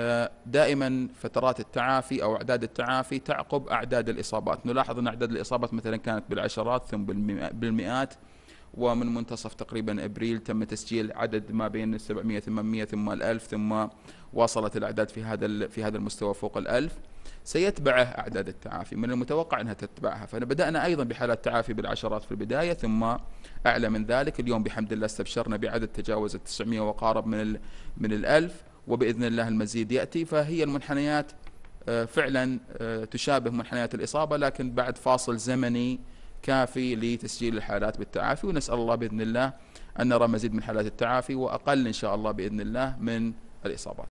آه، دائما فترات التعافي او اعداد التعافي تعقب اعداد الاصابات، نلاحظ ان اعداد الاصابات مثلا كانت بالعشرات ثم بالمئات ومن منتصف تقريبا ابريل تم تسجيل عدد ما بين 700 800 ثم ال1000 ثم واصلت الاعداد في هذا في هذا المستوى فوق ال1000 سيتبعه اعداد التعافي من المتوقع انها تتبعها فبدانا ايضا بحالات تعافي بالعشرات في البدايه ثم اعلى من ذلك اليوم بحمد الله استبشرنا بعدد تجاوز ال 900 وقارب من ال من ال1000 وبإذن الله المزيد يأتي فهي المنحنيات آه، فعلا آه، تشابه منحنيات الإصابة لكن بعد فاصل زمني كافي لتسجيل الحالات بالتعافي ونسأل الله بإذن الله أن نرى مزيد من حالات التعافي وأقل إن شاء الله بإذن الله من الإصابات